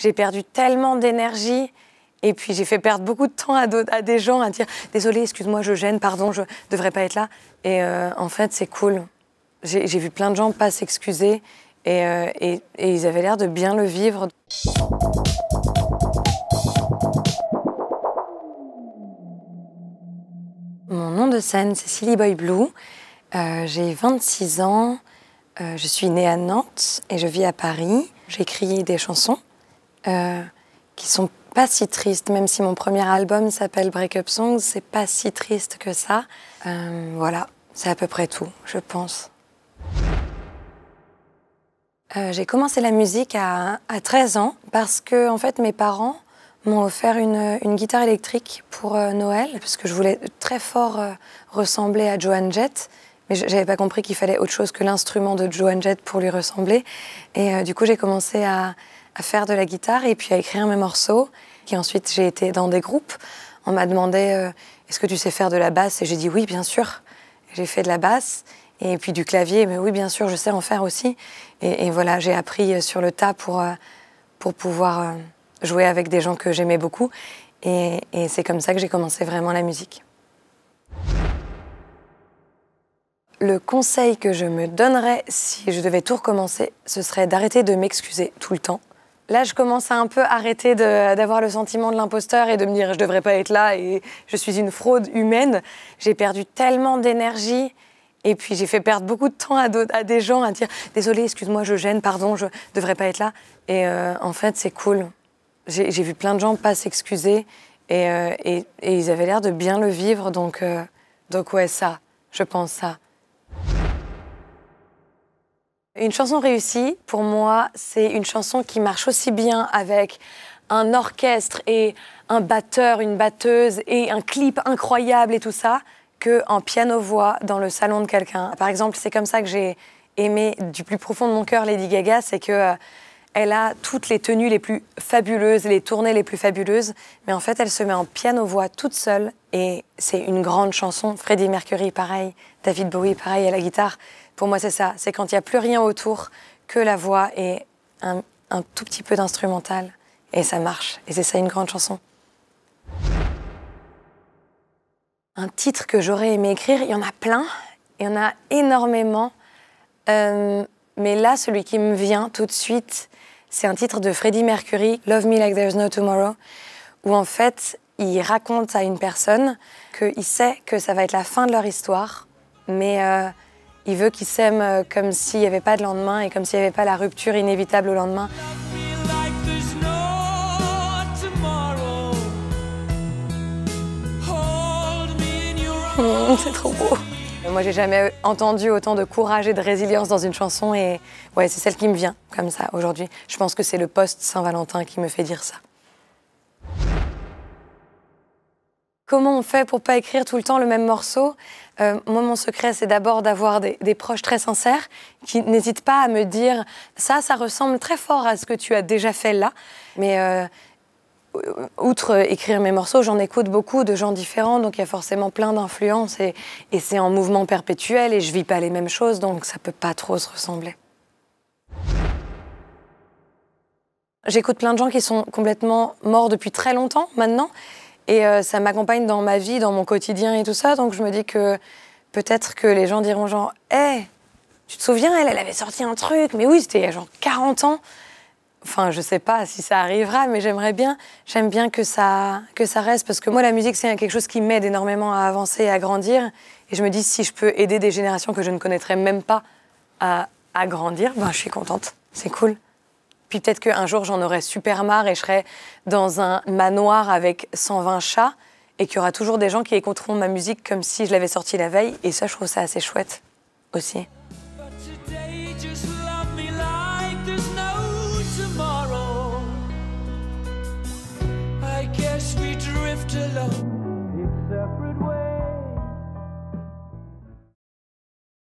j'ai perdu tellement d'énergie. Et puis j'ai fait perdre beaucoup de temps à, des gens à dire désolé, excuse-moi, je gêne, pardon, je devrais pas être là. Et euh, en fait, c'est cool. J'ai vu plein de gens pas s'excuser euh, et, ils avaient l'air de bien le vivre. Mon nom de scène, c'est Silly Boy Blue. Euh, j'ai 26 ans. je suis née à Nantes et je vis à Paris. J'écris des chansons qui euh, qui sont pas si tristes, même si mon premier album s'appelle Break Up Songs, c'est pas si triste que ça. Euh, voilà, c'est à peu près tout, je pense. Euh, j'ai commencé la musique à, 13 ans parce que en fait mes parents m'ont offert une, guitare électrique pour Noël parce que je voulais très fort ressembler à Joan Jett mais je j'avais pas compris qu'il fallait autre chose que l'instrument de Joan Jett pour lui ressembler et du coup j'ai commencé à, à faire de la guitare et puis à écrire mes morceaux. Et ensuite, j'ai été dans des groupes. On m'a demandé euh, Est-ce que tu sais faire de la basse Et j'ai dit Oui, bien sûr. J'ai fait de la basse et puis du clavier. Mais oui, bien sûr, je sais en faire aussi. Et, voilà, j'ai appris euh, sur le tas pour, euh, pour pouvoir jouer avec des gens que j'aimais beaucoup. et c'est comme ça que j'ai commencé vraiment la musique. Le conseil que je me donnerais si je devais tout recommencer, ce serait d'arrêter de m'excuser tout le temps Là, je commence à un peu arrêter d'avoir le sentiment de l'imposteur et de me dire je devrais pas être là et je suis une fraude humaine. J'ai perdu tellement d'énergie. Et puis j'ai fait perdre beaucoup de temps à, des gens à dire désolé, excuse-moi, je gêne, pardon, je ne devrais pas être là. Et euh, en fait, c'est cool. J'ai vu plein de gens pas s'excuser euh, et, ils avaient l'air de bien le vivre. Donc, euh, donc ouais, ça, je pense ça. Une chanson réussie, pour moi, c'est une chanson qui marche aussi bien avec un orchestre et un batteur, une batteuse et un clip incroyable et tout ça, que en piano-voix dans le salon de quelqu'un. Par exemple, c'est comme ça que j'ai aimé du plus profond de mon cœur Lady Gaga, c'est que... Euh, elle a toutes les tenues les plus fabuleuses, les tournées les plus fabuleuses, mais en fait, elle se met en piano-voix toute seule et c'est une grande chanson. Freddie Mercury, pareil, David Bowie, pareil, à la guitare. Pour moi, c'est ça. C'est quand il n'y a plus rien autour que la voix et un, tout petit peu d'instrumental. Et ça marche. Et c'est ça une grande chanson. Un titre que j'aurais aimé écrire, il y en a plein. Il y en a énormément. Euh, mais là, celui qui me vient tout de suite, c'est un titre de Freddie Mercury, Love Me Like There's No Tomorrow, où en fait, il raconte à une personne qu'il sait que ça va être la fin de leur histoire, mais euh, il veut qu'ils s'aiment euh, comme s'il n'y avait pas de lendemain et comme s'il n'y avait pas la rupture inévitable au lendemain. c'est trop beau. Moi, j'ai jamais entendu autant de courage et de résilience dans une chanson et ouais, c'est celle qui me vient comme ça aujourd'hui. Je pense que c'est le poste Saint-Valentin qui me fait dire ça. Comment on fait pour pas écrire tout le temps le même morceau euh, Moi, mon secret, c'est d'abord d'avoir des, proches très sincères qui n'hésitent pas à me dire ça, ça ressemble très fort à ce que tu as déjà fait là, mais euh, outre écrire mes morceaux, j'en écoute beaucoup de gens différents, donc il y a forcément plein d'influences et, c'est en mouvement perpétuel et je vis pas les mêmes choses, donc ça peut pas trop se ressembler. J'écoute plein de gens qui sont complètement morts depuis très longtemps maintenant et euh, ça m'accompagne dans ma vie, dans mon quotidien et tout ça, donc je me dis que peut-être que les gens diront genre, hé, eh, tu te souviens, elle, elle avait sorti un truc, mais oui, c'était genre 40 ans. Enfin, je sais pas si ça arrivera, mais j'aimerais bien. J'aime bien que ça, reste, parce que moi, la musique, c'est quelque chose qui m'aide énormément à avancer et à grandir. Et je me dis, si je peux aider des générations que je ne connaîtrais même pas à, grandir, ben, je suis contente. C'est cool. Puis peut-être qu'un jour, j'en aurai super marre et je serai dans un manoir avec 120 chats et qu'il y aura toujours des gens qui écouteront ma musique comme si je l'avais sortie la veille. Et ça, je trouve ça assez chouette aussi. love. It's separate.